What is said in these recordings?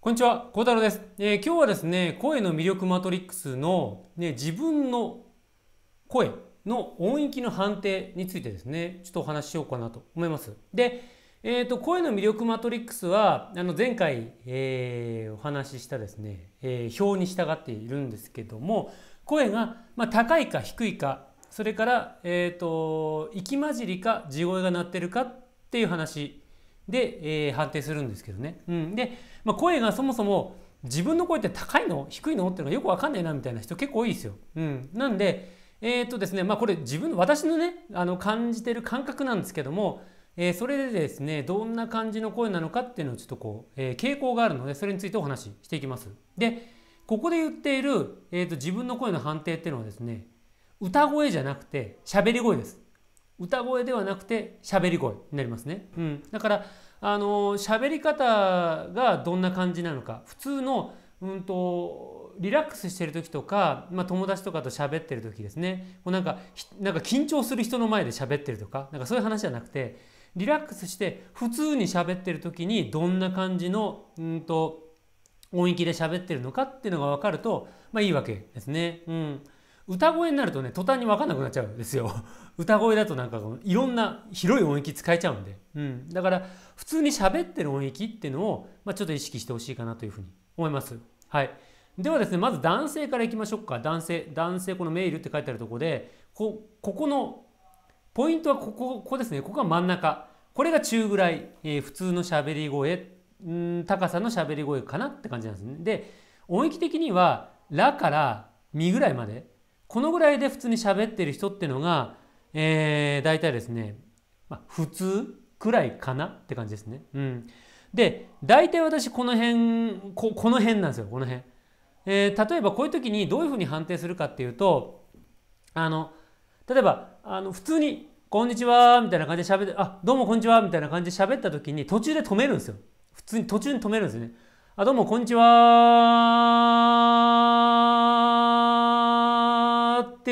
こんにちは、孝太郎です、えー、今日はですね、声の魅力マトリックスの、ね、自分の声の音域の判定についてですね、ちょっとお話ししようかなと思います。で、えーと、声の魅力マトリックスはあの前回、えー、お話ししたですね、えー、表に従っているんですけども声が、まあ、高いか低いかそれから、えーと、と息混じりか地声が鳴ってるかっていう話で、えー、判定するんですけどね。うん、で、まあ、声がそもそも自分の声って高いの低いのっていうのがよくわかんないなみたいな人結構多いですよ。うん、なんで、えー、っとですね、まあ、これ自分の私のねあの感じてる感覚なんですけども、えー、それでですねどんな感じの声なのかっていうのをちょっとこう、えー、傾向があるのでそれについてお話ししていきます。でここで言っている、えー、っと自分の声の判定っていうのはですね歌声じゃなくて喋り声です。歌声ではなくて喋り声になりますね、うん、だからあの喋り方がどんな感じなのか普通のうんとリラックスしてる時とか、まあ、友達とかと喋ってる時ですねこうなんかなんか緊張する人の前で喋ってるとかなんかそういう話じゃなくてリラックスして普通に喋ってる時にどんな感じのうんと音域で喋ってるのかっていうのが分かると、まあ、いいわけですね。うん歌声になるとね途端に分かんなくなっちゃうんですよ 歌声だとなんかいろんな広い音域使えちゃうんで、うん、だから普通に喋ってる音域っていうのを、まあ、ちょっと意識してほしいかなというふうに思います。はい、ではですねまず男性からいきましょうか男性男性このメールって書いてあるとこでこここのポイントはここここですねここが真ん中これが中ぐらい、えー、普通の喋り声ん高さの喋り声かなって感じなんですね。で音域的には「ら」から「み」ぐらいまでこのぐらいで普通に喋ってる人ってのが、えー、大体ですね、まあ、普通くらいかなって感じですね。うん。で、大体私この辺、ここの辺なんですよ、この辺。えー、例えばこういう時にどういうふうに判定するかっていうと、あの、例えば、あの、普通に、こんにちは、みたいな感じで喋って、あ、どうもこんにちは、みたいな感じで喋った時に途中で止めるんですよ。普通に途中に止めるんですよね。あ、どうもこんにちは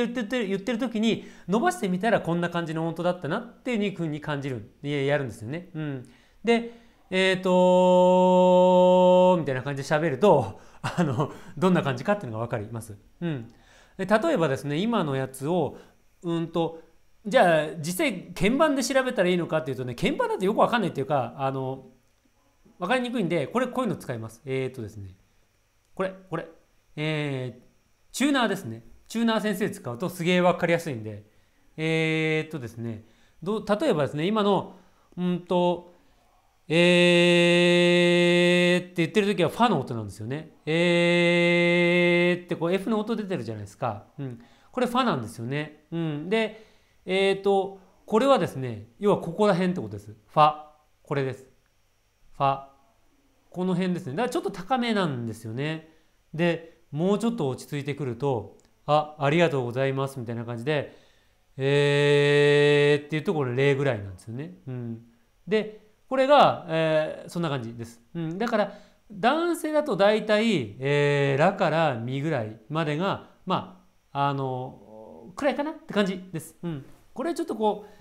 って言って言ってる時に伸ばしてみたらこんな感じの音だったなっていうふうに感じるやるんですよね。うん、でえっ、ー、とみたいな感じで喋ると あのどんな感じかっていうのが分かります。うん、で例えばですね今のやつをうんとじゃあ実際鍵盤で調べたらいいのかっていうとね鍵盤だとよく分かんないっていうかあの分かりにくいんでこれこういうの使います。えっ、ー、とですねこれこれえー、チューナーですね。チューナー先生使うとすげえわかりやすいんで、えー、っとですね、ど例えばですね、今の、うんと、えーって言ってる時はファの音なんですよね。えーってこう F の音出てるじゃないですか。うん、これファなんですよね。うん、で、えーと、これはですね、要はここら辺ってことです。ファ。これです。ファ。この辺ですね。だからちょっと高めなんですよね。で、もうちょっと落ち着いてくると、あ、ありがとうございますみたいな感じで、えーっていうとこれ0ぐらいなんですよね。うん、で、これが、えー、そんな感じです。うん、だから、男性だと大体、えー、らからみぐらいまでが、まあ、あの、くらいかなって感じです。うん。これちょっとこう、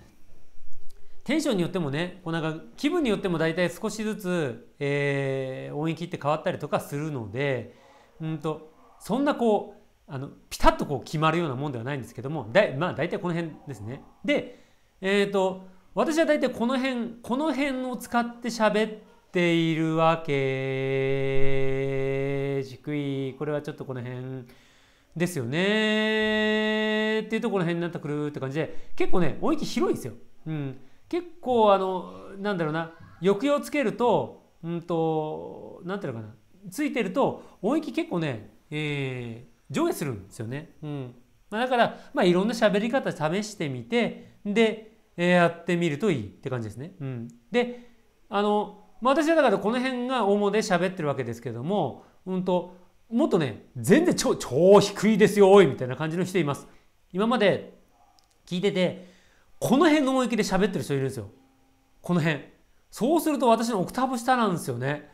テンションによってもねこうなんか気分によっても大体少しずつ、えー、音域って変わったりとかするので、うんとそんなこうあのピタッとこう決まるようなもんではないんですけどもだい、まあ、大体この辺ですね。で、えーと、私は大体この辺この辺を使って喋っているわけ低いこれはちょっとこの辺ですよねっていうとこの辺になってくるって感じで結構ね音域広いんですよ。うん、結構あのなんだろうな抑揚つけるとうんとなんていうのかなついてると音域結構ね、えー、上下するんですよね。うんまあ、だから、まあ、いろんな喋り方試してみてで、えー、やってみるといいって感じですね。うん、であの、まあ、私はだからこの辺が主で喋ってるわけですけども、うんと、もっとね全然超超低いですよみたいな感じの人います。今まで聞いててこの辺の音域で喋ってる人いるんですよ。この辺。そうすると私のオクターブ下なんですよね。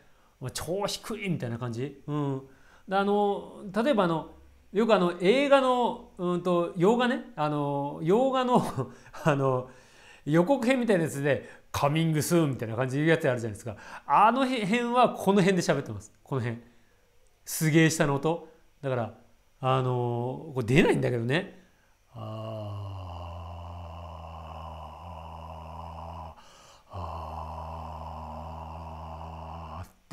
超低いみたいな感じ。うん、あの例えばあのよくあの映画の、うんと、洋画ね、あの、洋画の あの、予告編みたいなやつで、カミングスーンみたいな感じで言うやつあるじゃないですか。あの辺はこの辺で喋ってます。この辺。すげえ下の音。だから、あのこれ出ないんだけどね。ああ。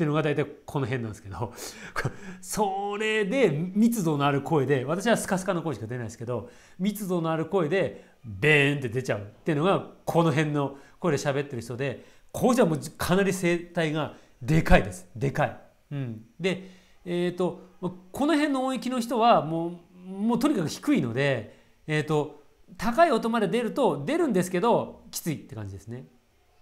っていうのが大体この辺なんですけど それで密度のある声で私はスカスカの声しか出ないですけど密度のある声でベーンって出ちゃうっていうのがこの辺の声で喋ってる人でこうじゃもうかなり声帯がでかいですでかい。うん、で、えーと、この辺の音域の人はもうもうとにかく低いので、えーと高い音まで出ると出るんですけどきついって感じですね。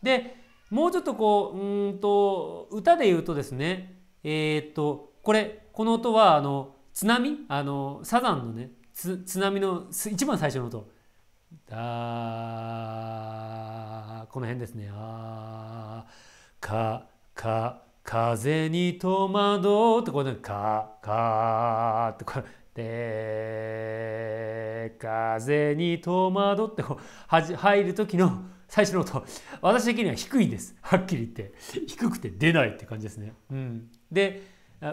でもうちょっとこう、うんと、歌で言うとですね、えー、っと、これ、この音は、あの、津波、あの、サザンのね、津波の一番最初の音。だこの辺ですね。あか、か、風に戸惑うってこれ、ね、か、かってこれ、で風に戸惑って入る時の最初の音私的には低いですはっきり言って低くて出ないって感じですね、うん、で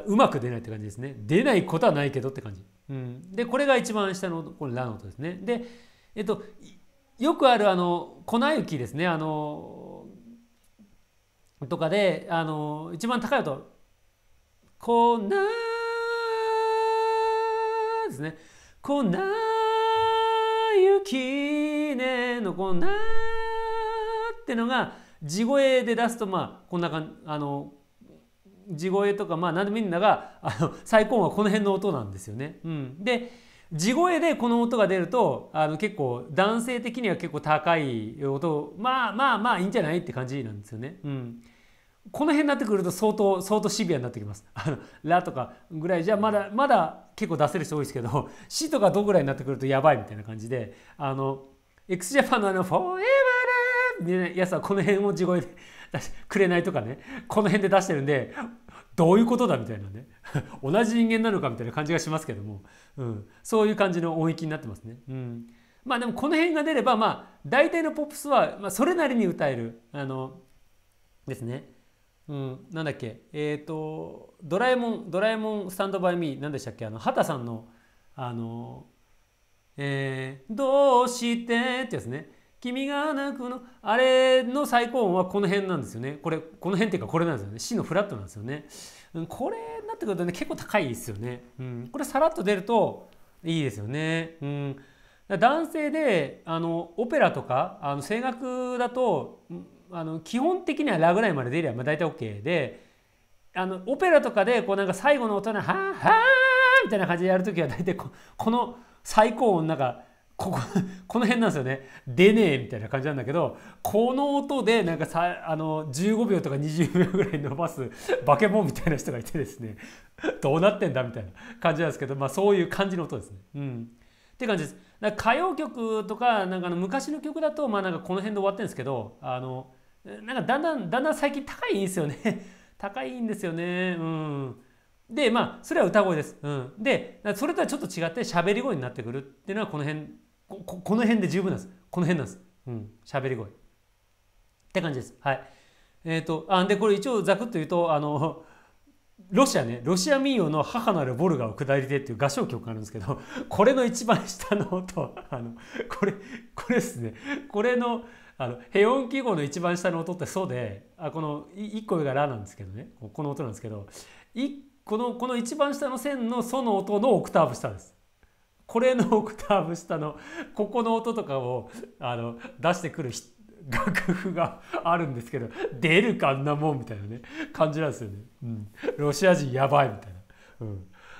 うまく出ないって感じですね出ないことはないけどって感じ、うん、でこれが一番下のこれラの音ですねでえっとよくあるあの粉雪ですねあのとかであの一番高い音粉雪ですね。粉雪ねのこなってのが地声で出すとまあこんな感じあの地声とかまあ何でもいいんだがあの最高音はこの辺の音なんですよね。うん、で地声でこの音が出るとあの結構男性的には結構高い音まあまあまあいいんじゃないって感じなんですよね。うんこの辺になってくると相当相当シビアになってきます。あのラとかぐらいじゃまだまだ結構出せる人多いですけど、シ とかどぐらいになってくるとやばいみたいな感じで、あの X ジャパンのあのフォーエバーみたいなやつはこの辺を地声で出しくれないとかね、この辺で出してるんで、どういうことだみたいなね 同じ人間なのかみたいな感じがしますけども、うん、そういう感じの音域になってますね。うんまあでもこの辺が出ればまあ大体のポップスはまあそれなりに歌えるあのですね。うん、なんだっけえっ、ー、と「ドラえもんドラえもんスタンドバイミー」なんでしたっけあの畑さんのあのえー、どうしてってやつね君が泣くのあれの最高音はこの辺なんですよねこれこの辺っていうかこれなんですよね C のフラットなんですよね、うん、これになってくるとね結構高いですよね、うん、これさらっと出るといいですよね、うん、男性であのオペラとかあの声楽だとあの基本的にはラグらンまで出りゃ、まあ、大体 OK であのオペラとかでこうなんか最後の音の「はあはあ」みたいな感じでやる時は大体ここの最高音なんかここ この辺なんですよね出ねえみたいな感じなんだけどこの音でなんかさあの15秒とか20秒ぐらい伸ばすバケモンみたいな人がいてですねどうなってんだみたいな感じなんですけど、まあ、そういう感じの音ですね。うん、って感じです。だ歌謡曲とかなんかの昔の曲だとまあなんかこの辺で終わってるんですけどあのなんかだんだんだんだん最近高いんですよね 高いんですよねうんでまあそれは歌声です、うん、でそれとはちょっと違って喋り声になってくるっていうのはこの辺ここの辺で十分なんですこの辺なんですうん喋り声って感じですはいえっ、ー、とあでこれ一応ざくっと言うとあのロシアね、ロシア民謡の母なるボルガを下りてっていう合唱曲があるんですけど、これの一番下の音、あの、これ、これですね、これの、あの、ヘ音記号の一番下の音ってそうで、あ、この、1個上がラなんですけどね、この音なんですけど、この、この一番下の線のソの音のオクターブ下です。これのオクターブ下の、ここの音とかを、あの、出してくる人、楽譜があるんですけど出るかんなもんみたいなね感じなんですよね、うん、ロシア人やばいみたいな、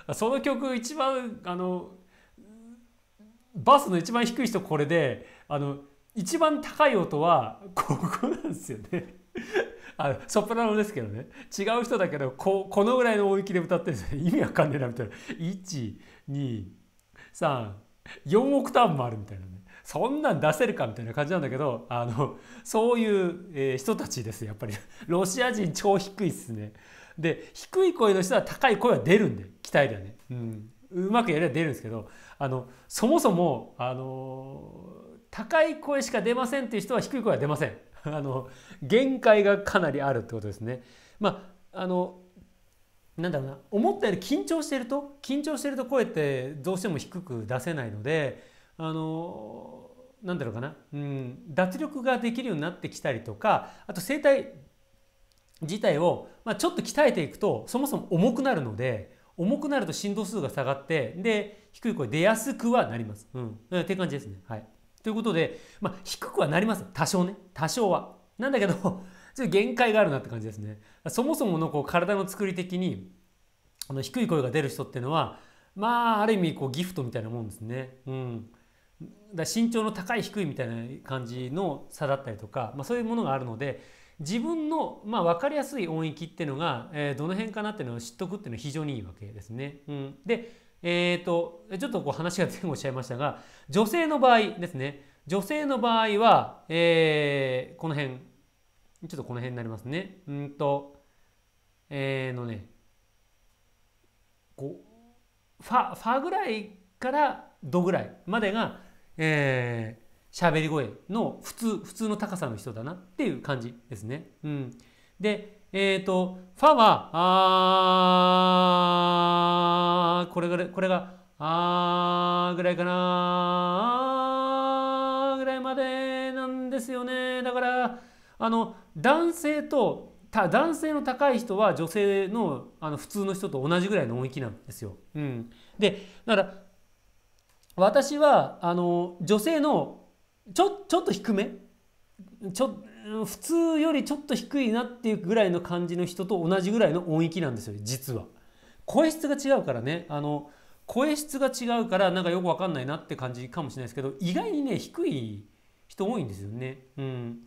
うん、その曲一番あのバスの一番低い人これであの一番高い音はここなんですよね あソプラノですけどね違う人だけどここのぐらいの音域で歌ってるんですよ意味わかんねえなみたいな123 4オクターブもあるみたいなねそんなん出せるかみたいな感じなんだけどあのそういう、え人たちですやっぱり ロシア人超低いっすねで低い声の人は高い声は出るんで鍛えるよね、うん、うまくやれば出るんですけどあのそもそもあの高い声しか出ませんっていう人は低い声は出ません あの限界がかなりあるってことですねまああのなんだろうな思ったより緊張してると緊張してると声ってどうしても低く出せないのであのなんだろうかな、うん、脱力ができるようになってきたりとかあと声帯自体を、まあ、ちょっと鍛えていくとそもそも重くなるので重くなると振動数が下がってで低い声出やすくはなります。うん、って感じですね。はい、ということで、まあ、低くはなります多少ね多少は。なんだけど ちょっと限界があるなって感じですね。そもそものこう体の作り的にあの低い声が出る人っていうのはまあある意味こうギフトみたいなもんですね。うん、だ身長の高い低いみたいな感じの差だったりとか、まあ、そういうものがあるので自分の、まあ、分かりやすい音域っていうのが、えー、どの辺かなっていうのを知っとくっていうのは非常にいいわけですね。うん、で、えーと、ちょっとこう話が前後しちゃいましたが女性の場合ですね女性の場合は、えー、この辺ちょっとこの辺になりますね。うんとえー、のねこうファファぐらいからドぐらいまでがえー、喋り声の普通、普通の高さの人だなっていう感じですね。うん。で、えっ、ー、と、ファは、あー、これが、これが、あーぐらいかなーぐらいまでなんですよね。だから、あの、男性と男性の高い人は女性のあの普通の人と同じぐらいの音域なんですよ。うん、でだから私はあの女性のちょちょっと低めちょ普通よりちょっと低いなっていうぐらいの感じの人と同じぐらいの音域なんですよ実は声質が違うからねあの声質が違うからなんかよくわかんないなって感じかもしれないですけど意外にね低い人多いんですよねうん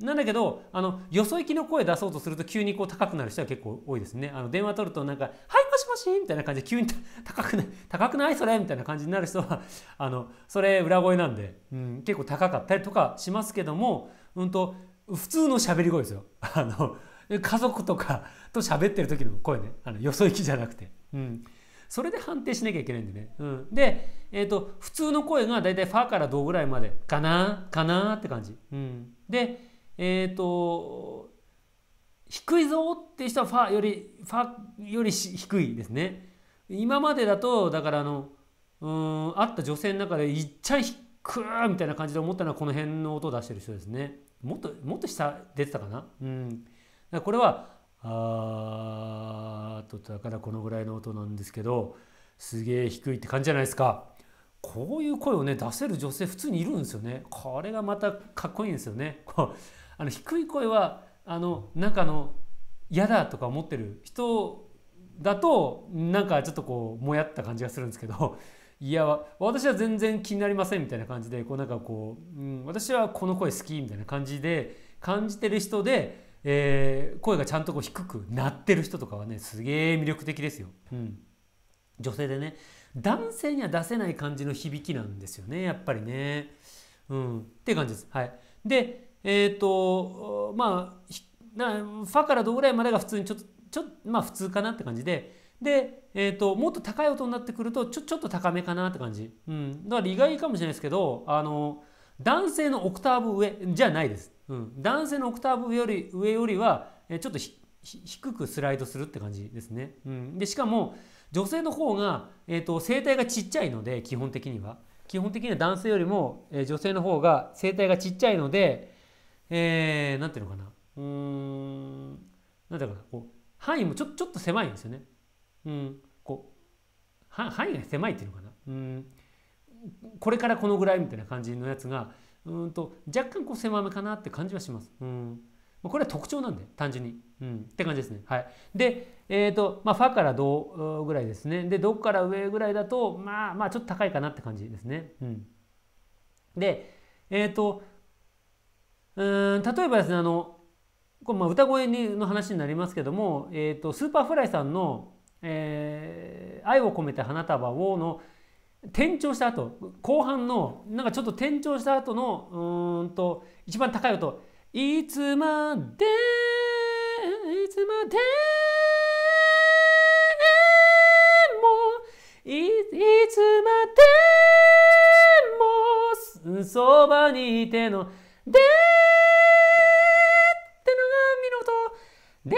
なんだけどあのよそ行きの声出そうとすると急にこう高くなる人は結構多いですねあの電話取るとなんか「はいもしもしみたいな感じで急に 高くない高くないそれみたいな感じになる人は あのそれ裏声なんで、うん、結構高かったりとかしますけども、うんと、普通の喋り声ですよ あの家族とかと喋ってる時の声ねあのよそ行きじゃなくて。うんそれで判定しなきゃいけないんでね。うん、で、えーと、普通の声がだいたいファーからドぐらいまでかなかなって感じ。うん、で、えっ、ー、と低いぞっていう人はファよりファより低いですね今までだとだからあのうん会った女性の中でいっちゃいくーみたいな感じで思ったのはこの辺の音を出してる人ですねもっともっと下出てたかなうんこれはあーとだからこのぐらいの音なんですけどすげえ低いって感じじゃないですかこういう声をね出せる女性普通にいるんですよねこれがまたかっこいいんですよねあの低い声はあの中の嫌だとか思ってる人だとなんかちょっとこうもやった感じがするんですけど いや私は全然気になりませんみたいな感じでこうなんかこう、うん、私はこの声好きみたいな感じで感じてる人で、えー、声がちゃんとこう低くなってる人とかはねすげえ魅力的ですよ、うん、女性でね男性には出せない感じの響きなんですよねやっぱりねうんって感じですはいでえっ、ー、とまあなファからドぐらいまでが普通にちょっとちょまあ普通かなって感じでで、えーと、もっと高い音になってくるとちょちょっと高めかなって感じ、うん、だから意外かもしれないですけどあの男性のオクターブ上じゃないです、うん、男性のオクターブより上よりはちょっと低くスライドするって感じですね、うん、でしかも女性の方が、えーと、声帯がちっちゃいので基本的には基本的には男性よりも、え女性の方が声帯がちっちゃいのでえー、なんていうのかなうーんなんていうのかなこう範囲もちょちょっと狭いんですよね。うん、こう範囲が狭いっていうのかな。うんこれからこのぐらいみたいな感じのやつがうんと若干こう狭めかなって感じはします。うんこれは特徴なんで単純に、うん、って感じですね。はい、で、えーとまあ、ファからドぐらいですねでドから上ぐらいだとまあまあちょっと高いかなって感じですね。うん、でえっ、ー、とうん例えばですねあのこれまあ歌声の話になりますけども、えーと、スーパーフライさんの「えー、愛を込めて花束を」の転調した後後半のなんかちょっと転調した後のうんと一番高い音「いつまでいつまでもいいつまでもそばにいてので」で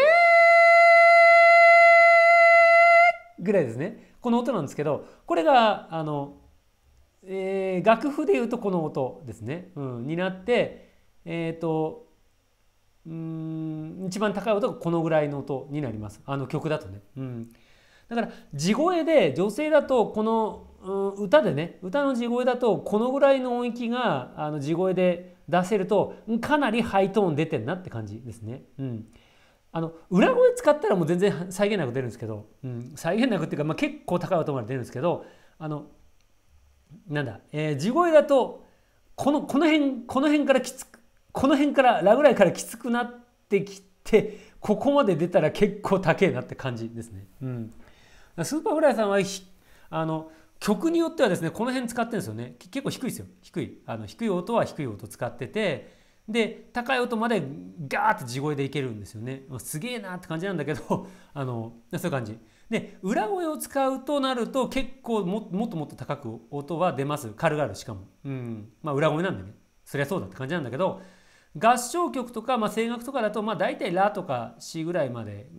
ぐらいですね。この音なんですけど、これが、あの、えー、楽譜でいうとこの音ですね。うん、になって、えっ、ー、と、うん、一番高い音がこのぐらいの音になります。あの曲だとね。うん。だから、地声で、女性だと、この、うん、歌でね、歌の地声だと、このぐらいの音域が、あの、地声で出せると、かなりハイトーン出てんなって感じですね。うん。あの裏声使ったらもう全然再現なく出るんですけど、うん、再現なくっていうか、まあ、結構高い音まで出るんですけどあのなんだ、えー、地声だとこのこの辺この辺からきつくこの辺からラぐらいからきつくなってきてここまで出たら結構高えなって感じですね。うん、スーパーフライさんはあの曲によってはですねこの辺使ってるんですよね結構低いですよ低いあの低い音は低い音使っててで高い音までガーって地声でいけるんですよね、ますげえなって感じなんだけど あのそういう感じで裏声を使うとなると結構もっともっと高く音は出ます軽々しかも、うん、まあ裏声なんでねそりゃそうだって感じなんだけど合唱曲とか、まあ、声楽とかだと、まあ、大体ラとかシぐらいまで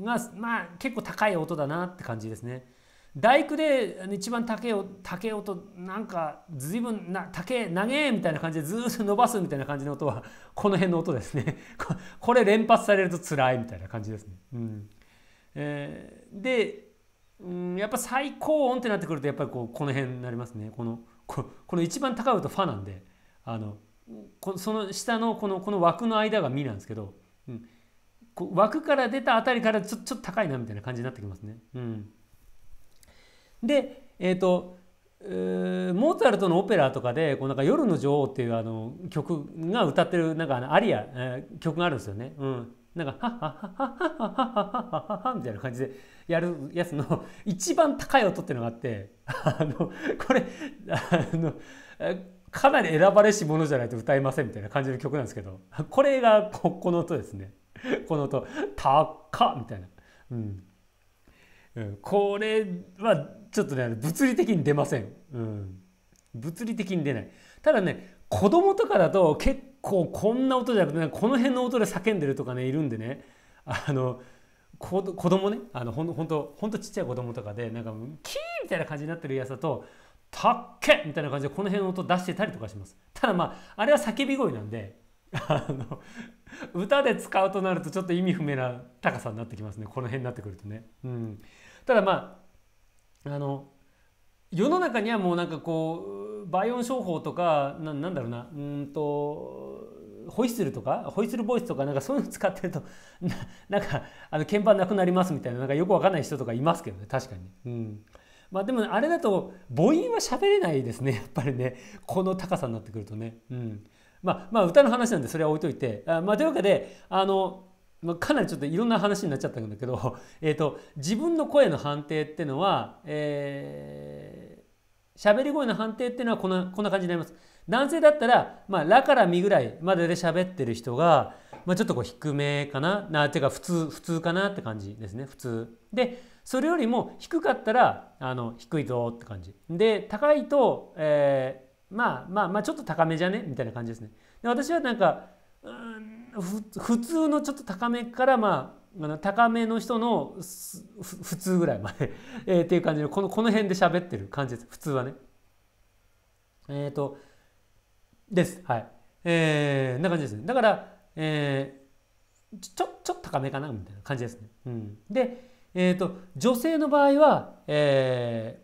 が、まあ、結構高い音だなって感じですね。大工で一番竹を竹音なんか随分な竹投げみたいな感じでずっと伸ばすみたいな感じの音はこの辺の音ですね これ連発されると辛いみたいな感じですね、うんえー、で、うん、やっぱ最高音ってなってくるとやっぱりこうこの辺になりますねこのこの一番高い音ファなんであのその下のこのこの枠の間がミなんですけど、うん、こ枠から出た辺たりからちょちょっと高いなみたいな感じになってきますね。うんで、えーと、とモーツァルトのオペラとかで「こうなんか夜の女王」っていうあの曲が歌ってるなんかアリア、えー、曲があるんですよね。うん、なんか「ハッハッハッハッハッハッハッハッハッ」みたいな感じでやるやつの一番高い音っていうのがあってあのこれあのかなり選ばれし者じゃないと歌えませんみたいな感じの曲なんですけどこれがここの音ですね。この音「高っ」みたいな。うん、うん、これはちょっとね物理的に出ません、うん、物理的に出ないただね子供とかだと結構こんな音じゃなくて、ね、この辺の音で叫んでるとかねいるんでねあの子供ねあのほんほんとほんとちっちゃい子供とかでなんかキーみたいな感じになってるやつだと「たっけ!」みたいな感じでこの辺の音出してたりとかしますただまああれは叫び声なんであの歌で使うとなるとちょっと意味不明な高さになってきますねこの辺になってくるとね、うん、ただまああの世の中にはもうなんかこう倍音商法とかななんだろうなうんとホイッスルとかホイッスルボイスとかなんかそういうの使ってるとななんかあの鍵盤なくなりますみたいななんかよくわかんない人とかいますけどね確かに。うんまあ、でもあれだと母音は喋れないですねやっぱりねこの高さになってくるとね。うんまあ、まあ歌の話なんでそれは置いといてあ、まあ、というわけであのまあ、かなりちょっといろんな話になっちゃったんだけど、えーと、自分の声の判定っていうのは、えー、喋り声の判定っていうのはこんなこんな感じになります。男性だったら、まあ、ラからミぐらいまでで喋ってる人が、まあ、ちょっとこう低めかななていうか普通普通かなって感じですね普通。でそれよりも低かったらあの低いぞって感じ。で高いと、えー、まあまあまあちょっと高めじゃねみたいな感じですね。で私はなんか普通のちょっと高めからまあ高めの人の普通ぐらいまで えっていう感じでこのこの辺で喋ってる感じです普通はね。えっ、ー、とですはい。えー、な感じですね。だから、えー、ちょちょっと高めかなみたいな感じですね。うん、で、えーと、女性の場合は、え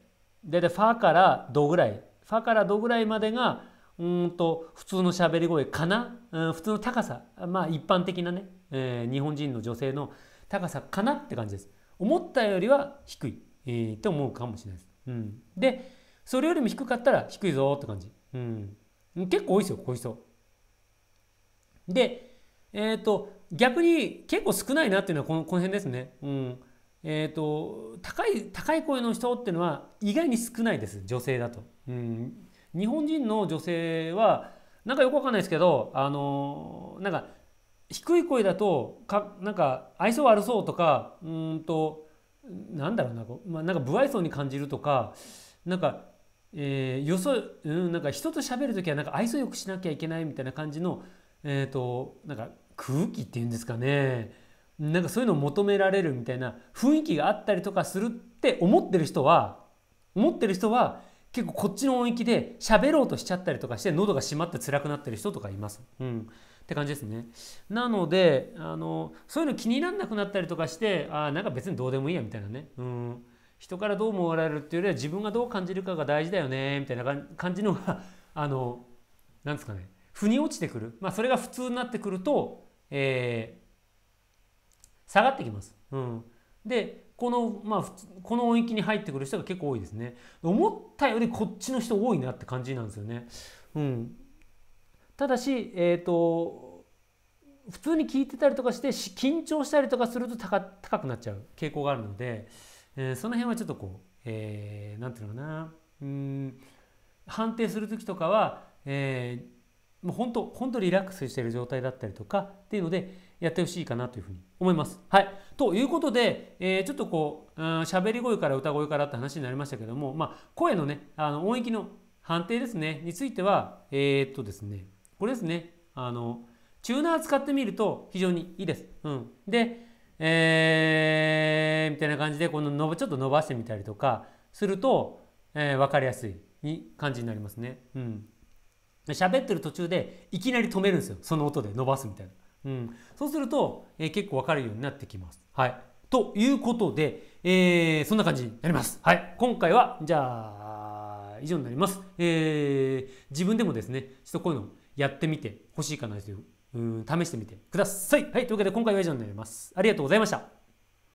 ー、だいたいファからドぐらいファからドぐらいまでがうんと普通の喋り声かな、うん、普通の高さまあ一般的なね、えー、日本人の女性の高さかなって感じです思ったよりは低い、えー、と思うかもしれないです、うん、でそれよりも低かったら低いぞって感じ、うん、結構多いですよこういう人でえっ、ー、と逆に結構少ないなっていうのはこのこの辺ですね、うんえーと高い高い声の人っていうのは意外に少ないです女性だと、うん、日本人の女性はなんかよくわかんないですけどあのなんか低い声だとかなんか愛想悪そうとかうんとなんだろうな,、まあ、なんか不愛想に感じるとかなんか、えー、よそ、うん、なんか人と喋る時はなんか愛想よくしなきゃいけないみたいな感じの、えーと、となんか空気っていうんですかねなんかそういうのを求められるみたいな雰囲気があったりとかするって思ってる人は思ってる人は結構こっちの音域で喋ろうとしちゃったりとかして喉が閉まって辛くなってる人とかいます。うんって感じですね。なのであのそういうの気にならなくなったりとかしてあなんか別にどうでもいいやみたいなね、うん、人からどう思われるっていうよりは自分がどう感じるかが大事だよねみたいな感じのが あのなんですかね腑に落ちてくる、まあ、それが普通になってくると、えー、下がってきます。うん、でこの,、まあ、この音域に入ってくる人が結構多いですね。思ったよりこっちの人多いなって感じなんですよね。うん、ただし、えーと、普通に聞いてたりとかして緊張したりとかすると高高くなっちゃう傾向があるので、えー、その辺はちょっとこう、えー、なんていうのかなうん判定する時とかは、えー、もう本当本当リラックスしてる状態だったりとかっていうのでやってほしいかなというふうに思います。はい。ということで、えー、ちょっとこう、喋、うん、り声から歌声からって話になりましたけども、まあ、声のね、あの音域の判定ですね、については、えー、っとですね、これですね、あの、チューナー使ってみると非常にいいです。うん。で、えー、みたいな感じで、このの、ちょっと伸ばしてみたりとかすると、えー、分かりやすいに感じになりますね。うん。喋ってる途中でいきなり止めるんですよ。その音で伸ばすみたいな。うん、そうすると、えー、結構わかるようになってきます。はい。ということで、えー、そんな感じになります。はい。今回は、じゃあ、以上になります。えー、自分でもですね、ちょっとこういうのやってみてほしいかなという、う試してみてください。はい。というわけで、今回は以上になります。ありがとうございました。